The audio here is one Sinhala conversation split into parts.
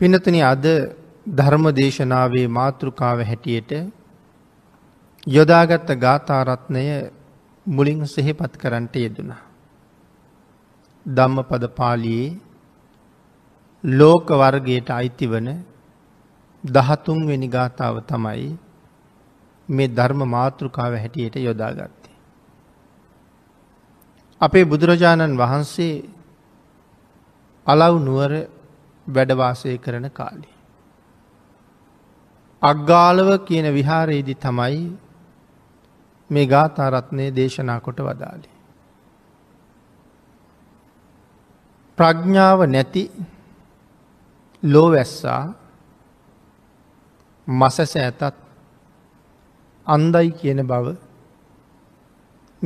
පිනතුන අද ධර්ම දේශනාවේ මාතෘකාව හැටියට යොදාගත්ත ගාථාරත්නය මුලින් සෙහෙපත් කරන්නට යෙදුණා. ධම්ම පද පාලියේ ලෝක වර්ගයට අයිතිවන දහතුන්වෙනි ගාථාව තමයි මේ ධර්ම මාතෘකාව හැටියට යොදාගත්තේ. අපේ බුදුරජාණන් වහන්සේ අලව් නුවර වැඩවාසය කරන කාලේ. අග්ගාලව කියන විහාරයේදි තමයි මේ ගාථරත්නය දේශනා කොට වදාලි. ප්‍රඥ්ඥාව නැති ලෝවැස්සා මසස ඇතත් අන්දයි කියන බව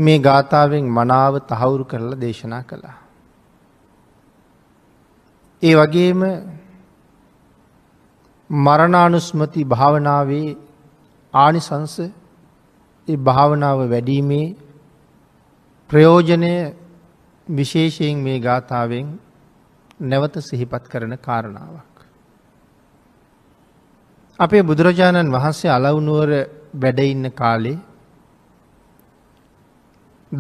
මේ ගාථාවෙන් මනාව තහවුරු කරලා දේශනා කළා. ඒ වගේම මරණානුස්මති භාවනාවේ ආනිසංස ඒ භාවනාව වැඩීමේ ප්‍රයෝජනය විශේෂයෙන් මේ ගාථාවෙන් නැවත සිහිපත් කරන කාරණාවක්. අපේ බුදුරජාණන් වහන්සේ අලවුනුවර වැඩඉන්න කාලේ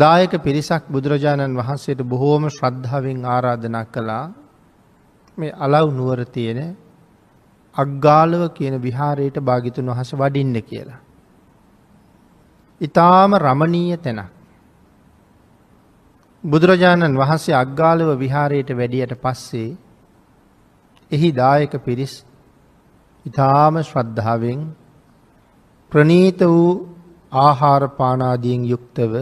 දායක පිරිසක් බුදුරජාණන් වහන්සේට බොහෝම ශ්‍රද්ධාවෙන් ආරාධනා කළා මේ අලව් නුවර තියෙන අග්ගාලව කියන විහාරයට භාගිතුන් වහස වඩින්න කියලා. ඉතාම රමණීය තැනක්. බුදුරජාණන් වහන්සේ අග්ගාලව විහාරයට වැඩියට පස්සේ එහි දායක පිරිස් ඉතාම ශ්‍රද්ධාවෙන් ප්‍රනීත වූ ආහාරපානාදියෙන් යුක්තව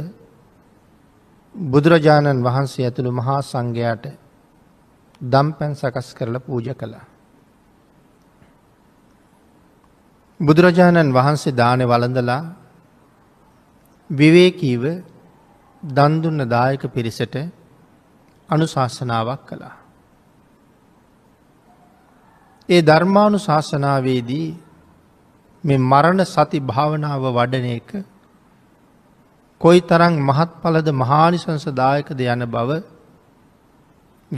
බුදුරජාණන් වහන්සේ ඇතුළු මහා සංඝයාට දම්පැන් සකස් කරලා පූජ කළා. බුදුරජාණන් වහන්සේ දානය වළඳලා විවේකීව දන්දුන්න දායක පිරිසට අනුශාසනාවක් කළා. ඒ ධර්මානු ශාසනාවේදී මේ මරණ සති භාවනාව වඩන එක කොයි තරං මහත් පලද මහානිසංසදායකද යන බව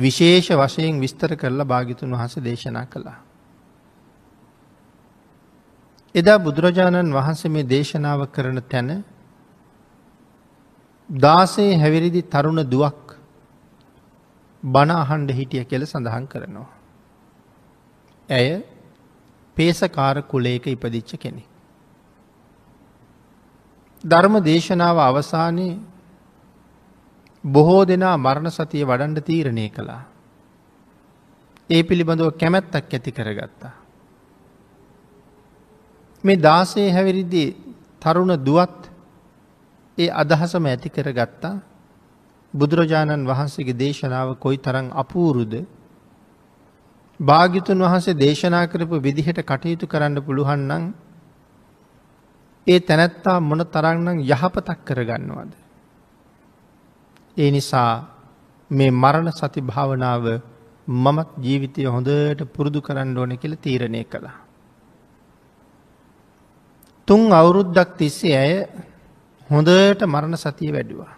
විශේෂ වශයෙන් විස්තර කරලා භාගිතුන් වහස දේශනා කළා. එදා බුදුරජාණන් වහන්සේ මේ දේශනාව කරන තැන දාසේ හැවිරිදි තරුණ දුවක් බණ අහන්ඩ හිටිය කෙල සඳහන් කරනවා. ඇය පේසකාර කුලේක ඉපදිච්ච කෙනෙක්. ධර්ම දේශනාව අවසානයේ බොහෝ දෙනා මරණ සතිය වඩන්ඩ තීරණය කළා. ඒ පිළිබඳව කැමැත්තක් ඇති කරගත්තා. මේ දාසේ හැවිරිද්දේ තරුණ දුවත් ඒ අදහසම ඇති කරගත්තා බුදුරජාණන් වහන්සේගේ දේශනාව කොයි තරං අපූරුද භාගිතුන් වහන්සේ දේශනා කරපු විදිහට කටයුතු කරන්න පුළුහන්නන් ඒ තැනැත්තා මොන තරන්නම් යහපතක් කරගන්නවාද. ඒ නිසා මේ මරණ සති භාවනාව මමත් ජීවිතය හොඳට පුරුදු කරන්න ඕන කියල තීරණය කළා. තුන් අවුරුද්දක් තිස්සේ ඇය හොඳට මරණ සතිය වැඩුවා.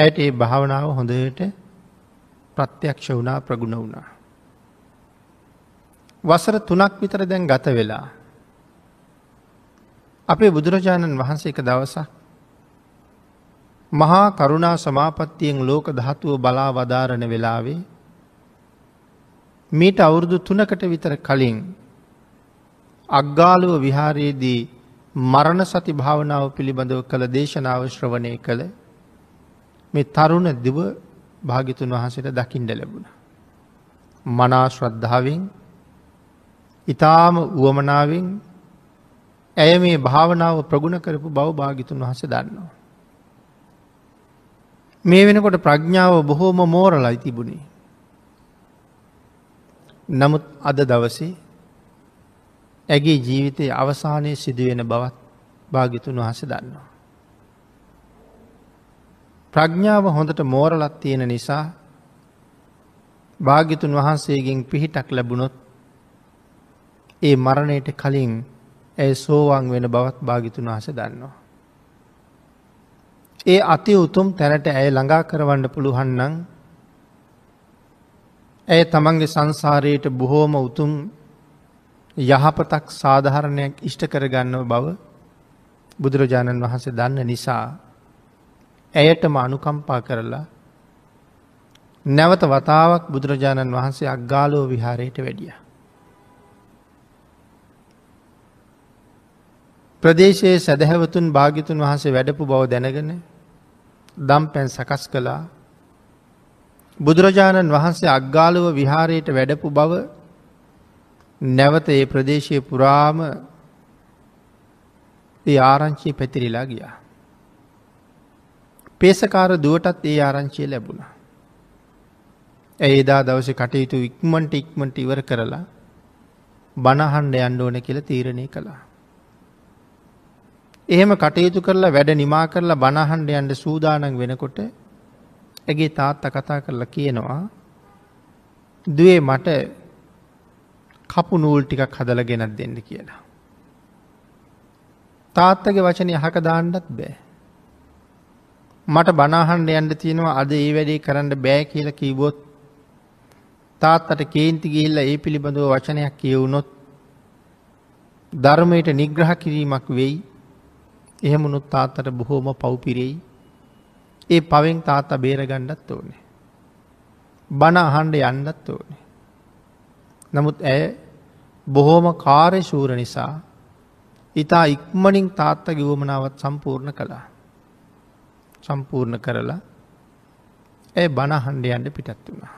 ඇයට ඒ භාවනාව හොඳට ප්‍රත්‍යක්ෂ වුණා ප්‍රගුණ වුණා. වසර තුනක් විතර දැන් ගත වෙලා. අපේ බුදුරජාණන් වහන්සේ එක දවසක් මහා කරුණා සමාපත්තියෙන් ලෝක ධාතුව බලා වදාරණ වෙලාවේ මීට අවුරුදු තුනකට විතර කලින් අග්ගාලුව විහාරයේදී මරණ සති භාවනාව පිළිබඳව කළ දේශනාව ශ්‍රවණය කළ මේ තරුණ දිව භාගිතුන් වහන්සට දකිින්ඩ ලැබුණ. මනාශ්‍රද්ධාවෙන් ඉතාම වුවමනාවෙන් ඇය මේ භාවනාව ප්‍රගුණ කරපු බව භාගිතුන් වහස දන්නවා. මේ වෙනකොට ප්‍රඥාව බොහෝම මෝරලයි තිබුණේ. නමුත් අද දවසේ ඇගේ ජීවිතය අවසානය සිදුවෙන බවත් භාගිතුන් වහස දන්නවා. ප්‍රඥාව හොඳට මෝරලත් තියෙන නිසා භාගිතුන් වහන්සේගෙන් පිහිටක් ලැබුණොත් ඒ මරණයට කලින් ඇය සෝවාන් වෙන බවත් භාගිතුන් වහස දන්නවා. ඒ අති උතුම් තැනට ඇය ළඟා කරවන්න පුළුහන්නන් ඇය තමන්ගේ සංසාරයට බොහෝම උතුම් යහපතක් සාධහරණයක් ඉෂ්ට කරගන්නව බව බුදුරජාණන් වහන්සේ දන්න නිසා ඇයටම අනුකම්පා කරලා නැවත වතාවක් බුදුරජාණන් වහන්සේ අක්ගාලෝ විහාරයට වැඩිය. ප්‍රදේශයේ සැදැහැවතුන් භාගිතුන් වහන්සේ වැඩපු බව දැනගෙන දම්පැන් සකස් කළා බුදුරජාණන් වහන්සේ අග්ගාලව විහාරයට වැඩපු බව නැවත ඒ ප්‍රදේශය පුරාම ඒ ආරංචිය පැතිරිලා ගියා. පේසකාර දුවටත් ඒ ආරංචිය ලැබුණා. ඇඒදා දවස කටයුතු ඉක්මට ඉක්මට ඉවර කරලා බණහන්ඩ අන්ඩෝන කියල තීරණය කළා. එහෙම කටයුතු කරලා වැඩ නිමා කරලා බණහන්ඩ යන්ට සූදානන් වෙනකොට ඇගේ තාත්ත කතා කරලා කියනවා දේ මට කපු නූල් ටිකක් හදල ගෙනත් දෙන්න කියලා. තාත්තගේ වචනය හක දාණ්ඩත් බෑ. මට බනාහන්ඩ යන්ට තියෙනවා අද ඒ වැඩේ කරන්න බෑ කියල කීබොත් තාත්තට කේන්ති ගිහිල්ල ඒ පිළිබඳව වචනයක් කියවුනොත් ධර්මයට නිග්‍රහ කිරීමක් වෙයි එහෙමුණුත් තාත්තට බොහෝම පව්පිරෙයි ඒ පවෙන් තාත්තා බේරගණ්ඩත් ඕනේ. බණ අහන්ඩ යන්නත් ඕනේ. නමුත් ඇය බොහෝම කාර්යශූර නිසා ඉතා ඉක්මනින් තාත්තා ගිවමනාවත් සම්පූර්ණ කළා. සම්පූර්ණ කරලා ඇය බණහන්ඩ යන්න පිටත් වුණා.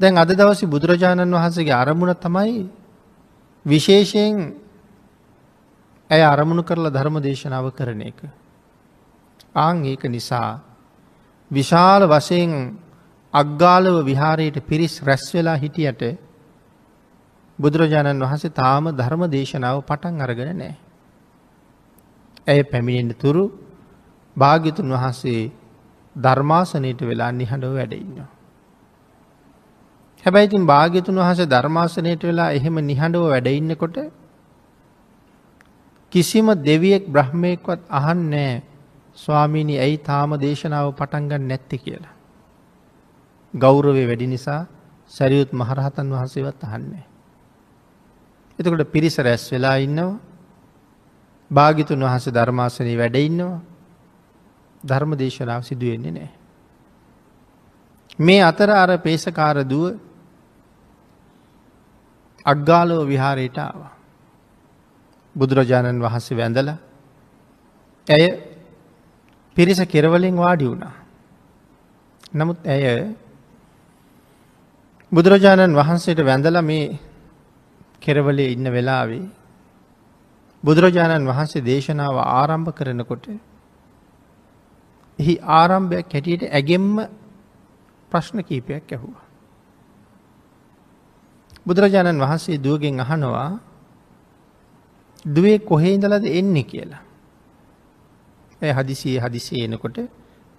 දැන් අද දවසි බුදුරජාණන් වහන්සේගේ අරමුණ තමයි විශේෂයෙන් ඇය අරමුණු කරලා ධර්ම දේශනාව කරන එක. ආං ඒක නිසා විශාල වශයෙන් අග්ගාලව විහාරයට පිරිස් රැස්වෙලා හිටියට බුදුරජාණන් වහන්සේ තාම ධර්ම දේශනාව පටන් අරගෙන නෑ. ඇය පැමිණෙන්ට තුරු භාගිතුන් වහන්සේ ධර්මාසනයට වෙලා නිහඬව වැඩඉන්නවා. හැබැයිතින් භාගිතුන් වහස ධර්මාසනයට වෙලා එහෙම නිහඬව වැඩඉන්නකොට කිසිම දෙවියෙක් බ්‍රහ්මයෙක්වත් අහන්නෑ ස්වාමීණි ඇයි තාම දේශනාව පටන්ගන්න නැත්ති කියලා. ගෞරවේ වැඩි නිසා සැරියුත් මහරහතන් වහන්සේවත් අහන්නේ. එතකොට පිරිස රැස් වෙලා ඉන්නවා භාගිතුන් වහස ධර්මාසනී වැඩඉන්නවා ධර්ම දේශනාව සිදුවෙන්නේ නෑ. මේ අතර අර පේසකාරදුව අග්ගාලෝ විහාරයට ආවා. බුදුරජාණන් වහන්සේ වැඳල ඇය පිරිස කෙරවලින් වාඩි වුණා. නමුත් ඇය බුදුරජාණන් වහන්සේට වැඳල මේ කෙරවලේ ඉන්න වෙලාවේ බුදුරජාණන් වහන්සේ දේශනාව ආරම්භ කරනකොට එහි ආරම්භයක් හැටියට ඇගෙම්ම ප්‍රශ්න කීපයක් ඇහුවා. බුදුරජාණන් වහන්සේ දුවගෙන් අහනවා දුවේ කොහේ ඉඳලද එන්නේ කියලා. ඇ හදිසියේ හදිසිය එනකොට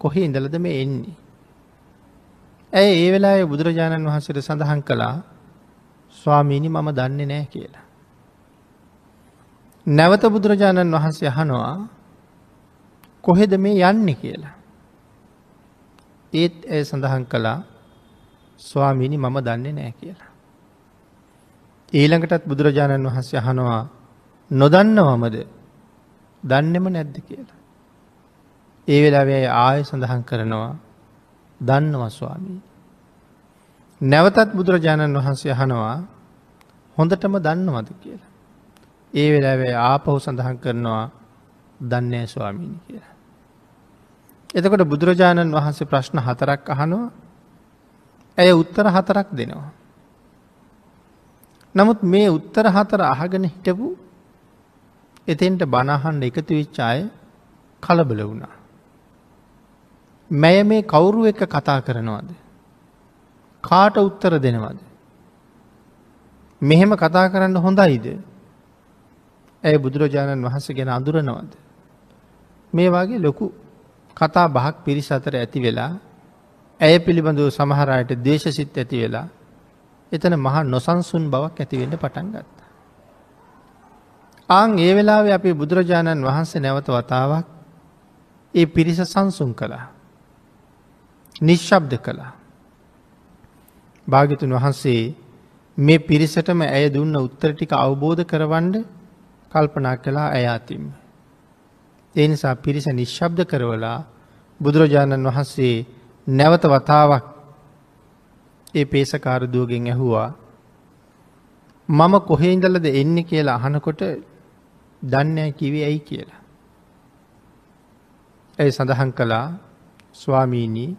කොහේ ඉඳලද මේ එන්නේ. ඇය ඒ වෙලා බුදුරජාණන් වහන්සට සඳහන් කළා ස්වාමීණි මම දන්නේ නෑ කියලා. නැවත බුදුරජාණන් වහන්සේ අහනවා කොහෙද මේ යන්න කියලා. ඒත් ඇය සඳහන් කළා ස්වාමීණි මම දන්නේ නෑ කියලා. ඊළඟටත් බුදුරජාණන් වහන්සේ අහනවා නොදන්නවමද දන්නෙම නැද්ද කියලා. ඒ වෙලාවයි ආය සඳහන් කරනවා දන්නවස්වාමී. නැවතත් බුදුරජාණන් වහන්සේ අහනවා හොඳටම දන්නවද කියලා. ඒ වෙලාවේ ආපහු සඳහන් කරනවා දන්නේ ස්වාමීණි කියලා. එතකොට බුදුරජාණන් වහන්සේ ප්‍රශ්න හතරක් අහනවා ඇය උත්තර හතරක් දෙනවා. නමුත් මේ උත්තර හතර අහගෙන හිටපු එතෙන්ට බණහන්ඩ එකතු විච්චාය කලබල වුණා. මැය මේ කවුරු එක කතා කරනවාද. කාට උත්තර දෙනවාද. මෙහෙම කතා කරන්න හොඳයිද. ඇය බුදුරජාණන් වහන්සේ ගැන අඳුරනවාද. මේ වගේ ලොකු කතා බහක් පිරිස අතර ඇති වෙලා ඇය පිළිබඳව සමහරයට දේශසිත් ඇති වෙලා එතන මහා නොසන්සුන් බවක් ඇතිවෙන්න පටන් ගත්ත. ආං ඒ වෙලාවේ අපි බුදුරජාණන් වහන්සේ නැවත වතාවක් ඒ පිරිස සංසුන් කළා. නිශ්ශබ්ද කළා. භාගිතුන් වහන්සේ මේ පිරිසටම ඇය දුන්න උත්තර ටික අවබෝධ කරවන්ඩ කල්පනා කළා ඇයාතිම. ඒ නිසා පිරිස නිශ්ශබ්ද කරවලා බුදුරජාණන් වහන්සේ නැවත වතාවක් ඒ පේසකාරදුවගෙන් ඇහුවා මම කොහේඉදලද එන්න කියලා අහනකොට දන්නේ කිවේ ඇයි කියලා. ඇය සඳහන් කළා ස්වාමීණී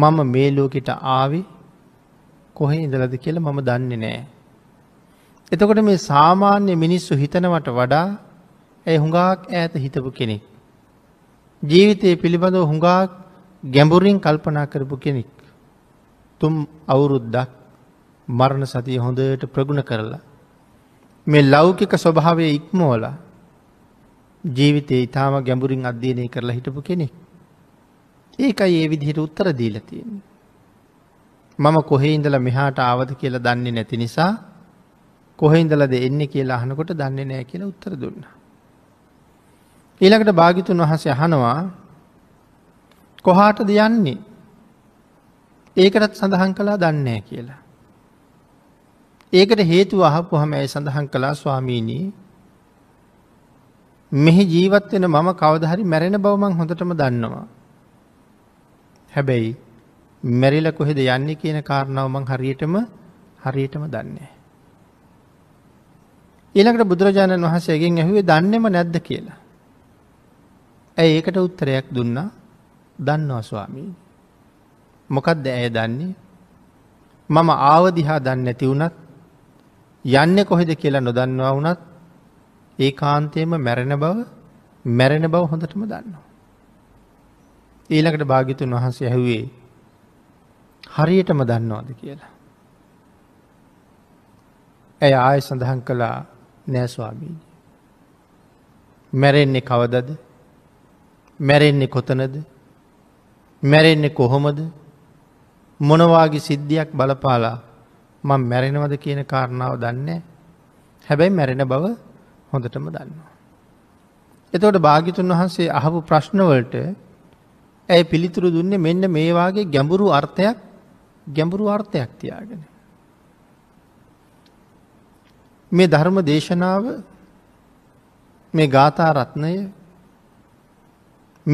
මම මේ ලෝකෙට ආවි කොහෙ ඉඳලද කියල මම දන්නේ නෑ. එතකොට මේ සාමාන්‍ය මිනිස්සු හිතනවට වඩා ඇය හුඟාක් ඈත හිතපු කෙනෙක්. ජීවිතය පිළිබඳව හුඟාක් ගැඹුරින් කල්පනා කරපු කෙනෙක්. තුම් අවුරුද්දක් මරණ සතිය හොඳට ප්‍රගුණ කරලා මේ ලෞකික ස්වභාවය ඉක්මෝල ජීවිතය ඉතාම ගැඹුරින් අධ්‍යයනය කරලා හිටපු කෙනෙක්. ඒකයි ඒ විදිහට උත්තර දීලතියෙන්. මම කොහේ ඉඳල මෙහාට ආවද කියලා දන්නේ නැති නිසා කොහෙන්දලද එන්න කියලා අහනකොට දන්නේ නෑ කියලා උත්තර දුන්න. ඊළකට භාගිතුන් වහසේ අහනවා කොහාටද යන්නේ ඒකටත් සඳහන් කලා දන්නේ කියලා. ඒකට හේතු අහපුහම ඇය සඳහන් කළා ස්වාමීණී මෙහි ජීවත් වෙන මම කවදහරි මැරෙන බවමං හොඳටම දන්නවා. හැබැයි මැරිල කොහෙද යන්නේ කියන කාරණාවමං හරියටම හරියටම දන්නේ. ඊළඟට බුදුරජාණන් වහන්සේගෙන් ඇහුවේ දන්නෙම නැද්ද කියලා. ඇ ඒකට උත්තරයක් දුන්නා දන්නවා ස්වාමී. මොකක්ද ඇය දන්නේ මම ආවදිහා දන්න ඇති වුනත් යන්න කොහෙද කියලා නොදන්නවා වුනත් ඒ කාන්තයම මැරෙන බව මැරෙන බව හොඳටම දන්නවා. ඊළකට භාගිතුන් වහන්සේ ඇහුවේ හරියටම දන්නවාද කියලා. ඇය ආය සඳහන් කළා නෑස්වාමීජ. මැරෙන්නේ කවදද මැරෙන්නේ කොතනද මැරෙන්නේ කොහොමද මොනවාගේ සිද්ධියක් බලපාලා මං මැරෙනවද කියන කාරණාව දන්නේ හැබැයි මැරෙන බව හොඳටම දන්නවා. එතවට භාගිතුන් වහන්සේ අහපු ප්‍රශ්නවලට ඇය පිළිතුරු දුන්නේ මෙන්න මේවාගේ ගැඹුරු අර්ථයක් ගැඹුරු අර්ථයක් තියාගෙන. මේ ධර්ම දේශනාව මේ ගාථා රත්නය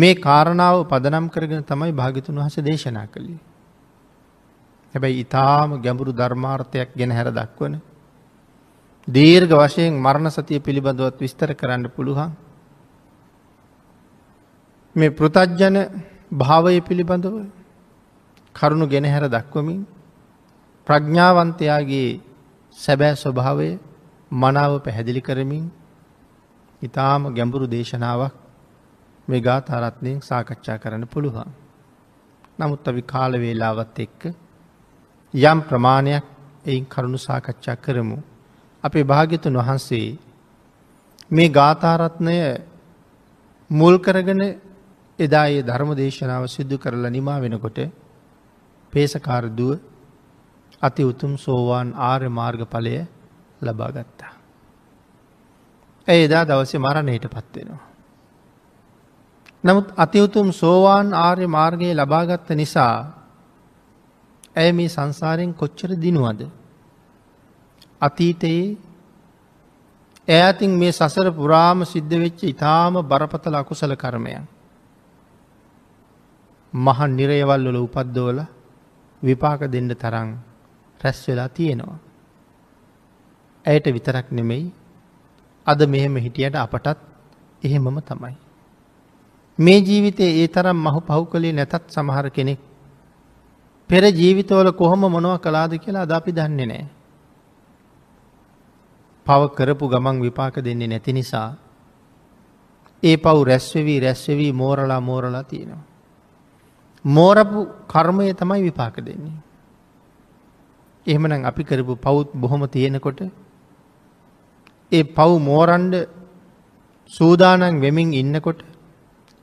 මේ කාරණාව පදනම් කරගෙන තමයි භාගිතුන් වහස දේශනා කළේ. හැබැයි ඉතාම ගැඹුරු ධර්මාර්ථයක් ගැන හැර දක්වන. දීර්ග වශයෙන් මරණ සතිය පිළිබඳවත් විස්තර කරන්න පුළුවන්. මේ පෘතජ්ජන භාවය පිළිබඳව කරුණු ගෙනහැර දක්වමින් ප්‍රඥාවන්තයාගේ සැබෑ ස්වභාවය මනාව පැහැදිලි කරමින් ඉතාම ගැඹුරු දේශනාවක් මේ ගාතාරත්නයෙන් සාකච්ඡා කරන්න පුළුවන්. නමුත් අපි කාලවේලාවත් එක්ක යම් ප්‍රමාණයක් එයින් කරුණු සාකච්ඡා කරමු. අපේ භාගිතුන් වහන්සේ මේ ගාථාරත්නය මුල් කරගෙන එදා ඒ ධර්ම දේශනාව සිද්ධ කරලා නිමා වෙනකොට පේසකාරදුව අති උතුම් සෝවාන් ආර්ය මාර්ග පලය ලබාගත්තා. ඇය එදා දවසේ මරණයට පත්වෙනවා. නමුත් අතිවුතුම් සෝවාන් ආර්ය මාර්ගයේ ලබාගත්ත නිසා ඇය මේ සංසාරයෙන් කොච්චර දිනුවද. අතීතයේ ඇඇතින් මේ සසර පුරාම සිද්ධ වෙච්ච ඉතාම බරපතල අකුසල කරමයන්. මහ නිරයවල්වල උපද්දෝල විපාක දෙන්න තරං රැස් වෙලා තියෙනවා. ඇයට විතරක් නෙමෙයි අද මෙහෙම හිටියට අපටත් එහෙමම තමයි. මේ ජීවිතයේ ඒ තරම් මහු පහු කළේ නැතත් සමහර කෙනෙක් පෙර ජීවිතවල කොහොම මොනව කලාද කියලා අද අපි දන්නේ නෑ. පව කරපු ගමන් විපාක දෙන්නේ නැති නිසා ඒ පව් රැස්වවී රැස්වවී මෝරලා මෝරලා තියෙනවා. මෝරපු කර්මය තමයි විපාක දෙන්නේ. එහෙමනම් අපි කරපු පවුත් බොහොම තියෙනකොට ඒ පව් මෝරන්ඩ සූදානන් වෙමින් ඉන්නකොට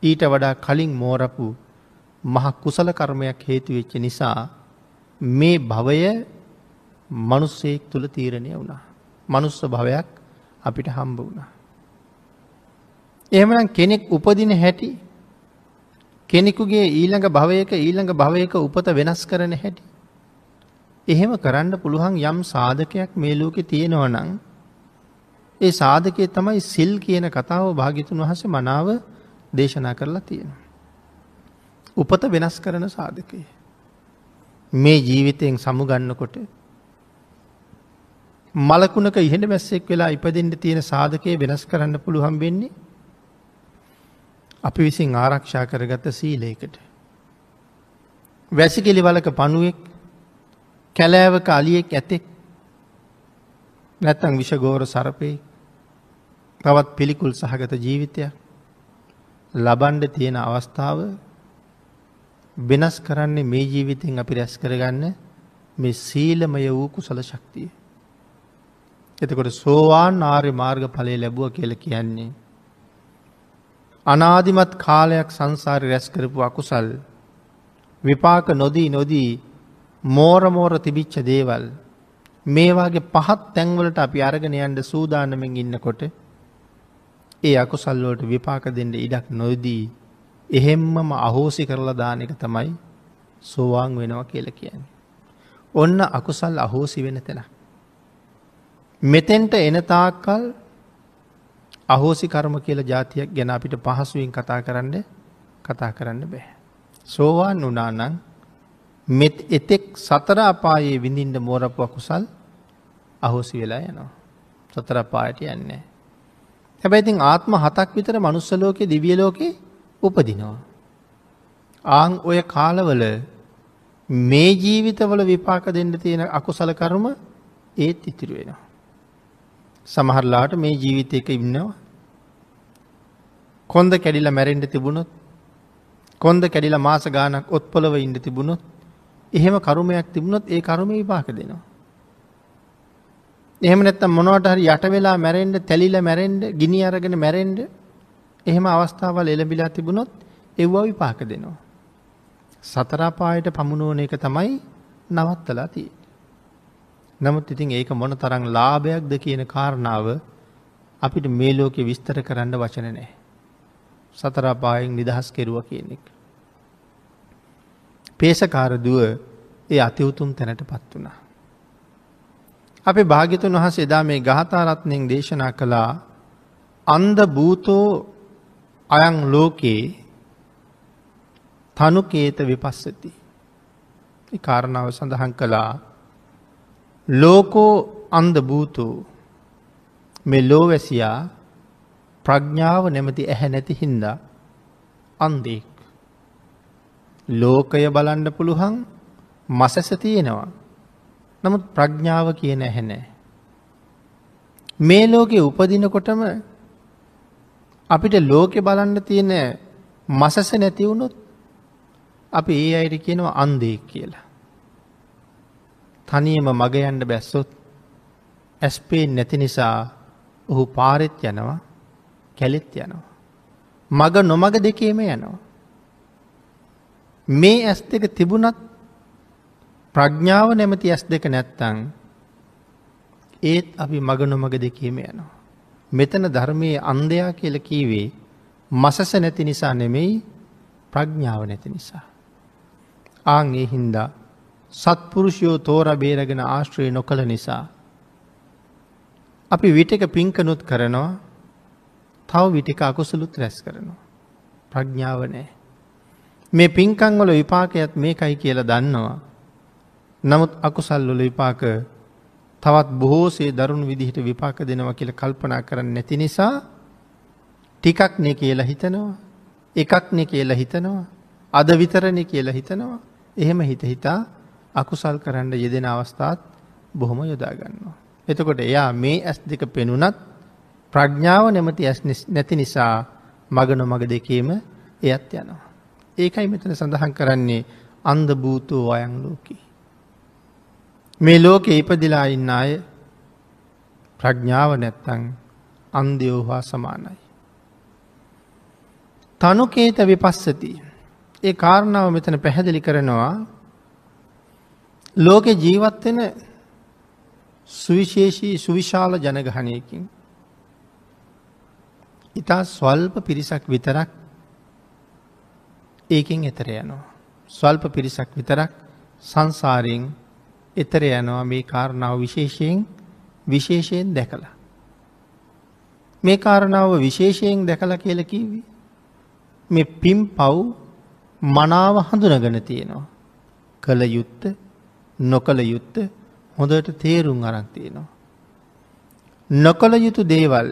ඊට වඩා කලින් මෝරපු මහ කුසල කර්මයක් හේතුවෙච්ච නිසා මේ භවය මනුස්සයෙක් තුළ තීරණය වුණා. මනුස්ස භවයක් අපිට හම්බ වුණා. එහමනම් කෙනෙක් උපදින හැටි කෙනෙකුගේ ඊළඟ භවයක ඊළඟ භවයක උපත වෙනස් කරන හැටි. එහෙම කරන්න පුළුවන් යම් සාධකයක් මේ ලෝකෙ තියෙනව නම් ඒ සාධකය තමයි සිල් කියන කතාව භාගිතුන් වහස මනාව දේශනා කරලා තියෙනවා. උපත වෙනස් කරන සාධකය. මේ ජීවිතයෙන් සමුගන්නකොට මලකුණක ඉහෙට මැස්සෙක් වෙලා ඉපදෙන්ට තියෙන සාධකය වෙනස් කරන්න පුළුවන් වෙන්නේ අපි විසින් ආරක්ෂා කරගත සීලයකට. වැසිකෙලි වලක පණුවෙක් කැලෑවක අලියෙක් ඇතෙක් නැත්තං විෂගෝර සරපේ තවත් පිළිකුල් සහගත ජීවිතයක් ලබන්ඩ තියෙන අවස්ථාව වෙනස් කරන්නේ මේ ජීවිතයෙන් අපි රැස් කරගන්න මේ සීලමය වූ කුසල ශක්තිය. එතකොට සෝවාන් ආර්ය මාර්ග පලේ ලැබුව කියල කියන්නේ. අනාධිමත් කාලයක් සංසාරය රැස් කරපු අකුසල් විපාක නොදී නොදී මෝරමෝර තිබිච්ච දේවල් මේවාගේ පහත් තැන්වලට අපි අරගෙනයන්ට සූදානමෙන් ඉන්නකොට ඒ අකුසල්ලෝට විපාක දෙන්න ඉඩක් නොයදී එහෙම්මම අහෝසි කරලා දාන එක තමයි සෝවාන් වෙනවා කියල කියන්නේ. ඔන්න අකුසල් අහෝසි වෙන තෙන. මෙතෙන්ට එන තාක්කල් අහෝසි කර්ම කියල ජාතියක් ගැන අපිට පහසුවෙන් කතා කරන්න කතා කරන්න බැහැ. සෝවාන් වනානං මෙත් එතෙක් සතර අපායේ විඳින්ට මෝරපු අකුසල් අහෝසි වෙලා යනවා. සතර පායට යන්නේ. හැබැයිතින් ආත්ම හතක් විතර මනුස්සලෝකෙ දිවියලෝකේ උපදිනවා. ආං ඔය කාලවල මේ ජීවිතවල විපාක දෙන්න තියෙන අකුසල කරුම ඒත් ඉතිරි වෙනවා. සමහරලාට මේ ජීවිත එක ඉන්නවා. කොන්ද කැඩිල මැරෙන්ට තිබුණොත් කොන්ද කැඩිල මාස ගානක් ඔත්පොලව ඉන්ඩ තිබුණොත් එහෙම කරුමයක් තිබුණොත් ඒ කරුම විපාක දෙනවා. එහෙම නැත්තම් මොනවට හරි යට වෙලා මැරෙන්ඩ තැලිල මැරෙන්ඩ ගිනි අරගෙන මැරෙන්ඩ එහෙම අවස්ථාවල් එළබිලා තිබුණොත් එව්වා විපාක දෙනවා. සතරාපායට පමුණුවන එක තමයි නවත්තලා තිය. නමුත් ඉතින් ඒක මොන තරං ලාභයක්ද කියන කාරණාව අපිට මේ ලෝකෙ විස්තර කරන්න වචන නෑ. සතරාපායෙන් නිදහස් කෙරුව කියනෙක්. පේසකාරදුව ඒ අතිවුතුම් තැනට පත් වුණා. අපේ භාගිතුන් වහස එදා මේ ගාථාරත්නයෙන් දේශනා කළා අන්ද භූතෝ අයං ලෝකයේ තනුකේත විපස්සති. කාරණාව සඳහන් කළා ලෝකෝ අන්ද භූතෝ මෙ ලෝවැසියා ප්‍රඥාව නැමති ඇහැ නැති හින්දා අන්දෙක්. ලෝකය බලන්න පුළුහන් මසැස තියෙනවා. නමුත් ප්‍රඥාව කියන ඇහැනෑ. මේ ලෝකෙ උපදිනකොටම අපිට ලෝකෙ බලන්න තියෙන මසස නැතිවුණොත් අපි ඒ අයට කියනවා අන්දෙක් කියලා. තනියම මගයන්ඩ බැස්සොත් ඇස්පේෙන් නැති නිසා ඔහු පාරෙත් යනවා කැලෙත් යනවා. මග නොමග දෙකේම යනවා. මේ ඇස් දෙක තිබුණත් ප්‍රඥාව නැමති ඇස් දෙක නැත්තං ඒත් අපි මග නොමග දෙකීම යනවා. මෙතන ධර්මයේ අන්දයා කියල කීවේ මසස නැති නිසා නෙමෙයි ප්‍රඥාව නැති නිසා. ආං ඒ හින්දා සත්පුරුෂයෝ තෝර බේරගෙන ආශ්‍රය නොකළ නිසා. අපි විටක පින්කනුත් කරනවා තව විටික අකුසලුත් රැස් කරනවා. ප්‍රඥාව නෑ. මේ පින්කංවල විපාකයත් මේකයි කියලා දන්නවා. නමුත් අකුසල්ලොල විපාක තවත් බොහෝසේ දරුණු විදිහට විපාක දෙනවා කියල කල්පනා කරන්න නැති නිසා ටිකක්නෙ කියලා හිතනවා එකක්නෙ කියලා හිතනවා අද විතරණෙ කියලා හිතනවා එහෙම හිත හිතා අකුසල් කරන්න යෙදෙන අවස්ථාත් බොහොම යොදාගන්නවා. එතකොට එයා මේ ඇස් දෙක පෙනුනත් ප්‍රඥාව නැමති ඇස් නැති නිසා මගනො මග දෙකේම එයත් යනවා. ඒකයි මෙතන සඳහන් කරන්නේ අන්ද භූතෝ අයං ලෝකී. මේ ලෝකෙ ඉපදිලා ඉන්න අය ප්‍රඥාව නැත්තං අන්දයෝ හා සමානයි. තනුකේත විපස්සති ඒ කාරණාව මෙතන පැහැදිලි කරනවා ලෝකෙ ජීවත්වෙන සුවිශේෂී සුවිශාල ජනගහනයකින් ඉතා ස්වල්ප පිරිසක් විතරක් ඒකින් එතර යනවා. ස්වල්ප පිරිසක් විතරක් සංසාරයෙන් එතර යනවා මේ කාරණාව විශේෂයෙන් විශේෂයෙන් දැකලා. මේ කාරණාව විශේෂයෙන් දැකලා කියලකිවේ. මේ පිම් පව් මනාව හඳුනගන තියෙනවා. කළ යුත්ත නොකළ යුත්ත හොඳට තේරුම් අරන්තියනවා. නොකළ යුතු දේවල්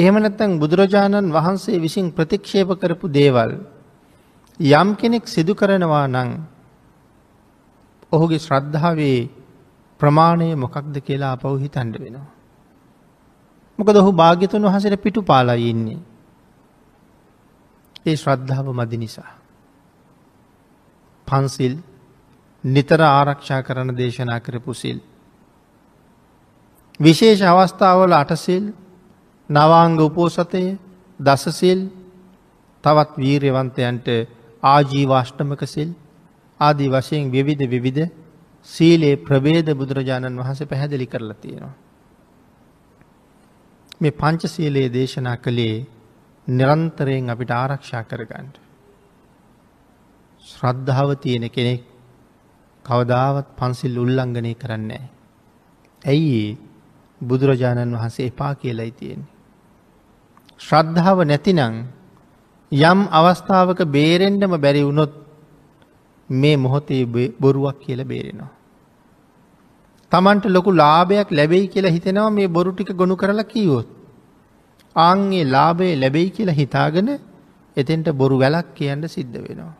එහෙමනැත්තැන් බුදුරජාණන් වහන්සේ විසින් ප්‍රතික්ෂේප කරපු දේවල් යම් කෙනෙක් සිදු කරනවා නං ඔහුගේ ශ්‍රද්ධාවේ ප්‍රමාණය මොකක්ද කියලා අපව හිතන්ඩ වෙනවා. මොකද ඔහු භාග්‍යතුන් වහසට පිටු පාලයින්නේ. ඒ ශ්‍රද්ධාව මදි නිසා. පන්සිල් නිතර ආරක්ෂා කරන දේශනා කරපු සිල්. විශේෂ අවස්ථාවල අටසිල් නවාංග උපෝසතය දසසිල් තවත් වීරවන්තයන්ට ආජීවාෂ්ටමක සිල් ආදී වශයෙන් විවිධ විවිධ සීලයේ ප්‍රබේද බුදුරජාණන් වහන්සේ පැහැදිලි කරලා තියෙනවා. මේ පංච සීලයේ දේශනා කළේ නිරන්තරයෙන් අපිට ආරක්ෂා කරගන්නට. ශ්‍රද්ධාව තියෙන කෙනෙක් කවදාවත් පන්සිල් උල්ලංඝනය කරන්නේ. ඇයි බුදුරජාණන් වහන්සේ එපා කියලයි තියෙන්නේ. ශ්‍රද්ධාව නැතිනං යම් අවස්ථාවක බේරෙන්ඩම බැරි වුණොත් මේ මොහොතේ බොරුවක් කියල බේරෙනවා. තමන්ට ලොකු ලාභයක් ලැබෙයි කියලා හිතෙනවා මේ බොරු ටික ගොුණු කරලා කීවොත්. ආංගේ ලාභය ලැබෙයි කියලා හිතාගෙන එතෙන්ට බොරු වැලක් කියන්න සිද්ධ වෙනවා.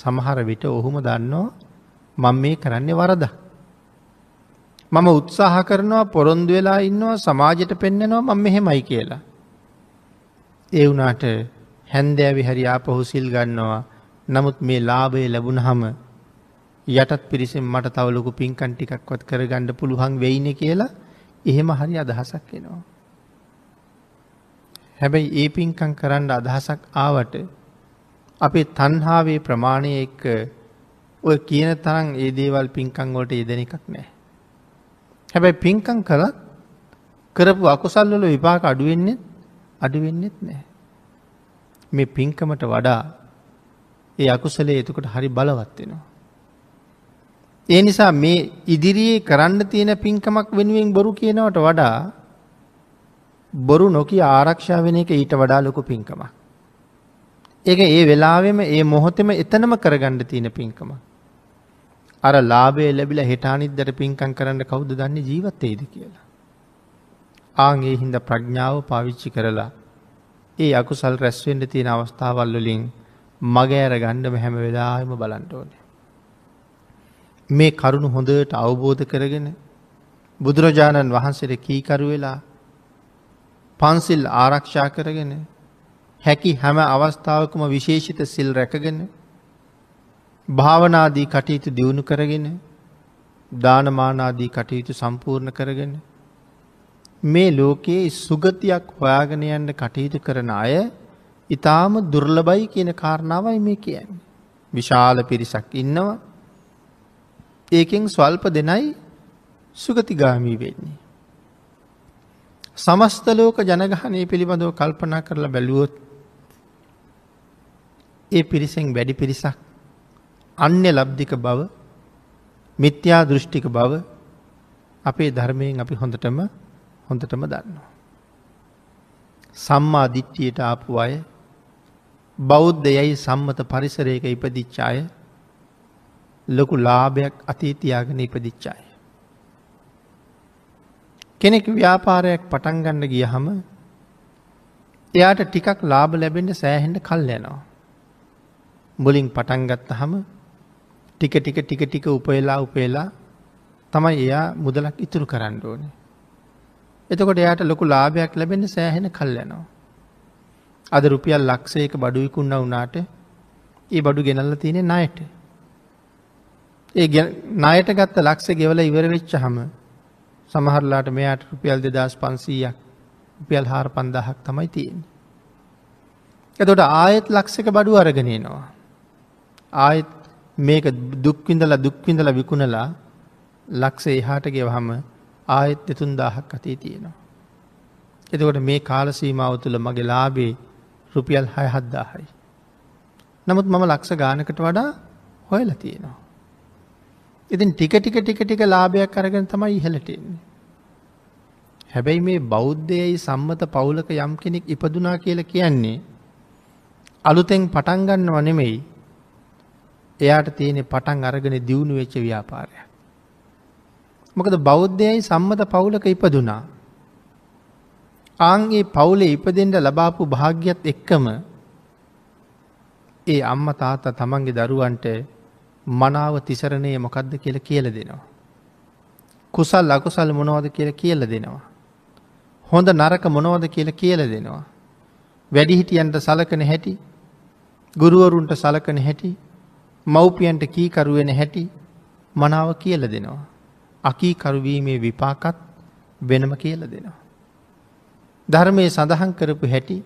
සමහර විට ඔහුම දන්නෝ මං මේ කරන්නේ වරද. මම උත්සාහ කරනවා පොරොන්දු වෙලා ඉන්නවා සමාජයට පෙන්න්නනවා මං මෙහෙමයි කියලා. ඒ වුනාට හැන්දෑවි හරි ආපහු සිල් ගන්නවා නමුත් මේ ලාභය ලැබුණහම යටත් පිරිසෙන් මට තවලොකු පින්කන් ටිකක්වත් කරගණ්ඩ පුළුවන් වෙයින කියලා එහෙම හරි අදහසක් එනවා. හැබැයි ඒ පින්කං කරන්න අදහසක් ආවට අපේ තන්හාාවේ ප්‍රමාණය එක්ක ඔය කියන තරම් ඒ දේවල් පින්කංගොට යෙදෙන එකක් නෑ. හැබැයි පින්කං කරත් කරපු අකුසල්ලල විපාක අඩුවෙන්නෙත් අඩුවෙන්නෙත් නෑ. මේ පින්කමට වඩා ඒ අකුසලේ එතකොට හරි බලවත් වෙනවා. ඒ නිසා මේ ඉදිරියේ කරන්න තියෙන පින්කමක් වෙනුවෙන් බොරු කියනවට වඩා බොරු නොකී ආරක්ෂා වෙන එක ඊට වඩා ලොකු පින්කමක්. ඒක ඒ වෙලාවෙම ඒ මොහොතෙම එතනම කරගන්න තියෙන පින්කම. අර ලාභය ලැබිලා හෙටානිද්දට පින්කම් කරන්න කවුද දන්නේ ජීවත් වෙයිද කියලා. ආන්ගේ හින්දා ප්‍රඥාව පාවිච්චි කරලා ඒ අකුසල් රැස් වෙන්න තියෙන අවස්ථාවල් වලින් මගෑර ගණ්ඩම හැම වෙලාහෙම බලන්ටෝන. මේ කරුණු හොඳට අවබෝධ කරගෙන බුදුරජාණන් වහන්සේට කීකරු වෙලා පන්සිල් ආරක්ෂා කරගෙන හැකි හැම අවස්ථාවකම විශේෂිත සිල් රැකගෙන භාවනාදී කටයුතු දියුණු කරගෙන දානමානාදී කටයුතු සම්පූර්ණ කරගෙන මේ ලෝකයේ සුගතියක් හොයාගෙන යන්න කටයුතු කරන අය ඉතාම දුර්ලබයි කියන කාරණාවයි මේ කියන්නේ. විශාල පිරිසක් ඉන්නවා. ඒකෙන් ස්වල්ප දෙනයි සුගතිගාමී වෙන්නේ. සමස්තලෝක ජනගහනය පිළිබඳව කල්පනා කරලා බැලුවොත් ඒ පිරිසෙන් වැඩි පිරිසක් අන්‍ය ලබ්ධික බව මිත්‍යා දෘෂ්ටික බව අපේ ධර්මයෙන් අපි හොඳටම හොඳටම දන්නවා. සම්මා දිට්ටියට ආපු අය බෞද්ධයයි සම්මත පරිසරයක ඉපදිච්චාය ලොකු ලාභයක් අතීතියාගෙන ඉපදිච්චාය. කෙනෙක් ව්‍යාපාරයක් පටන්ගන්න ගිය හම එයාට ටිකක් ලාභ ලැබෙන්ට සෑහෙන්ට කල් යනවා. මුලින් පටන්ගත්ත හම ටික ටික ටික ටික උපවෙලා උපේලා තමයි එයා මුදලක් ඉතුරු කරන්න ඕන. එතකොට එයාට ලොකු ලාභයක් ලැබෙන සෑහෙන කල් යනවා. අද රුපියල් ලක්ෂයක බඩු විකුන්න වුනාට ඒ බඩු ගෙනල්ල තියෙන නයට. ඒ නයට ගත්ත ලක්ෂ ගෙවල ඉවරවෙච්ච හම සමහරලාට මෙයාට රුපියල් දෙදස් පන්සීයක් රුපියල් හාර පන්දාහක් තමයි තියෙන්. එතොට ආයෙත් ලක්ෂක බඩු අරගෙනනවා. ආයෙත් මේක දුක්විඳල දුක්විඳල විකුණලා ලක්ෂ එහාට ගෙවහම ආයෙත් දෙතුන් දාහක් අතේ තියෙනවා. එතකොට මේ කාලසීමාව තුළ මගේ ලාබේ රුපියල් හය හද්දාහයි. නමුත් මම ලක්ෂ ගානකට වඩා හොයල තියෙනවා. ඉතින් ටික ටික ටික ටික ලාභයක් අරගෙන තමයි ඉහලටෙන්නේ. හැබැයි මේ බෞද්ධයයි සම්මත පවුලක යම් කෙනෙක් ඉපදුනා කියල කියන්නේ. අලුතෙන් පටන්ගන්නව නෙමෙයි එයාට තියෙන පටන් අරගෙන දියුණු වෙච්ච ව්‍යාපාරයක්. මොකද බෞද්ධයයි සම්මත පවුලක ඉපදුනා ආංගේ පවුලේ ඉපදෙන්ට ලබාපු භාග්‍යත් එක්කම ඒ අම්ම තාත්ත තමන්ගේ දරුවන්ට මනාව තිසරණය මොකක්ද කියල කියල දෙනවා. කුසල් අකුසල් මොනවද කියල කියල දෙනවා. හොඳ නරක මොනවද කියල කියල දෙනවා. වැඩිහිටියන්ට සලකන හැටි ගුරුවරුන්ට සලකන හැටි මව්පියන්ට කීකරුවෙන හැටි මනාව කියල දෙනවා. අකීකරුවීමේ විපාකත් වෙනම කියල දෙනවා. ධර්මය සඳහන් කරපු හැටි